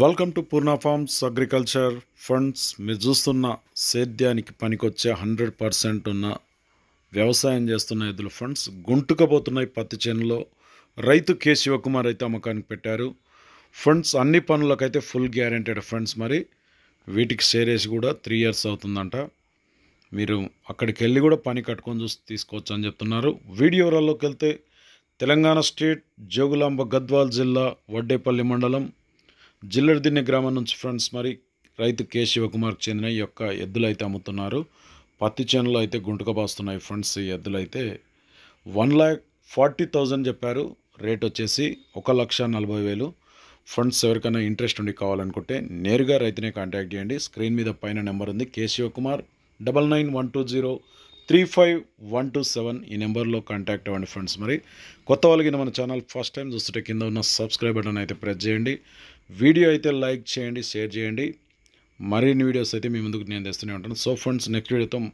welcome to Purna farms agriculture funds మీరు చూస్తున్న సేద్యానికి పనికొచ్చే హండ్రెడ్ పర్సెంట్ ఉన్న వ్యవసాయం చేస్తున్న ఎదుల ఫండ్స్ గుంటుకపోతున్నాయి పత్తి చేనులో రైతు కే శివకుమార్ అయితే అమ్మకానికి పెట్టారు ఫండ్స్ అన్ని పనులకైతే ఫుల్ గ్యారెంటెడ్ ఫండ్స్ మరి వీటికి షేర్ వేసి కూడా త్రీ ఇయర్స్ అవుతుందంట మీరు అక్కడికి వెళ్ళి కూడా పని కట్టుకొని చూసి తీసుకోవచ్చు అని చెప్తున్నారు వీడియోలలోకి వెళ్తే తెలంగాణ స్టేట్ జోగులాంబ గద్వాల్ జిల్లా వడ్డేపల్లి మండలం జిల్లర్దిన్నె గ్రామం నుంచి ఫ్రెండ్స్ మరి రైతు కే శివకుమార్కి చెందిన ఈ యొక్క ఎద్దులు అయితే అమ్ముతున్నారు పత్తి చేనులు అయితే గుంటుక బాస్తున్నాయి ఫ్రెండ్స్ ఈ ఎద్దులు అయితే వన్ ల్యాక్ ఫార్టీ థౌజండ్ చెప్పారు రేట్ వచ్చేసి ఒక లక్ష నలభై వేలు ఫండ్స్ ఎవరికైనా ఇంట్రెస్ట్ ఉండి కావాలనుకుంటే నేరుగా రైతునే కాంటాక్ట్ చేయండి స్క్రీన్ మీద పైన నెంబర్ ఉంది K Shivakumar double nine one two zero three five one two seven ఈ నెంబర్లో కాంటాక్ట్ అవ్వండి ఫ్రెండ్స్ మరి కొత్త వాళ్ళకి మన ఛానల్ ఫస్ట్ టైం చూస్తుంటే కింద ఉన్న సబ్స్క్రైబ్ బటన్ అయితే ప్రెస్ చేయండి వీడియో అయితే లైక్ చేయండి షేర్ చేయండి మరిన్ని వీడియోస్ అయితే మీ ముందుకు నేను తెస్తూనే ఉంటాను సో ఫ్రెండ్స్ నెక్స్ట్ వీడియోతో